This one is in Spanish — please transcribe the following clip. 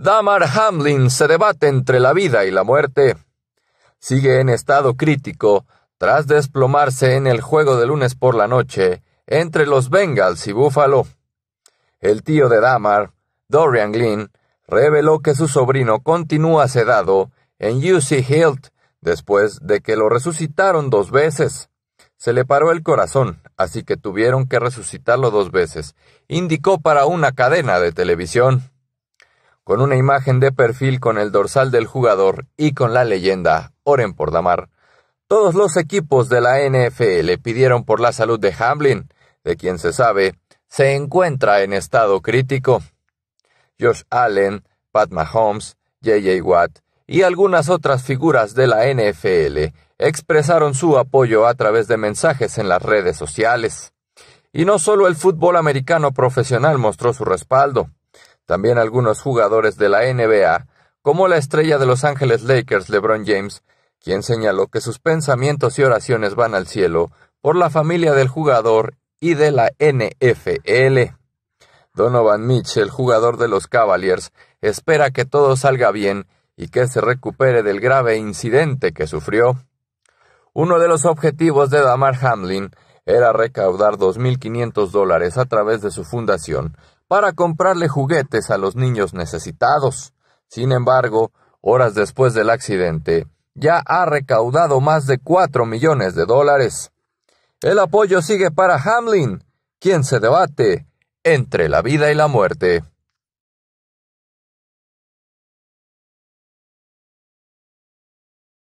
Damar Hamlin se debate entre la vida y la muerte. Sigue en estado crítico tras desplomarse en el juego de lunes por la noche entre los Bengals y Buffalo. El tío de Damar, Dorian Glynn, reveló que su sobrino continúa sedado en UC Hilt después de que lo resucitaron dos veces. Se le paró el corazón, así que tuvieron que resucitarlo dos veces, indicó para una cadena de televisión con una imagen de perfil con el dorsal del jugador y con la leyenda Oren por Damar. Todos los equipos de la NFL pidieron por la salud de Hamlin, de quien se sabe se encuentra en estado crítico. Josh Allen, Pat Mahomes, J.J. Watt y algunas otras figuras de la NFL expresaron su apoyo a través de mensajes en las redes sociales. Y no solo el fútbol americano profesional mostró su respaldo. También algunos jugadores de la NBA, como la estrella de Los Ángeles Lakers LeBron James, quien señaló que sus pensamientos y oraciones van al cielo por la familia del jugador y de la NFL. Donovan Mitchell, jugador de los Cavaliers, espera que todo salga bien y que se recupere del grave incidente que sufrió. Uno de los objetivos de Damar Hamlin era recaudar 2.500 dólares a través de su fundación, para comprarle juguetes a los niños necesitados. Sin embargo, horas después del accidente, ya ha recaudado más de cuatro millones de dólares. El apoyo sigue para Hamlin, quien se debate entre la vida y la muerte.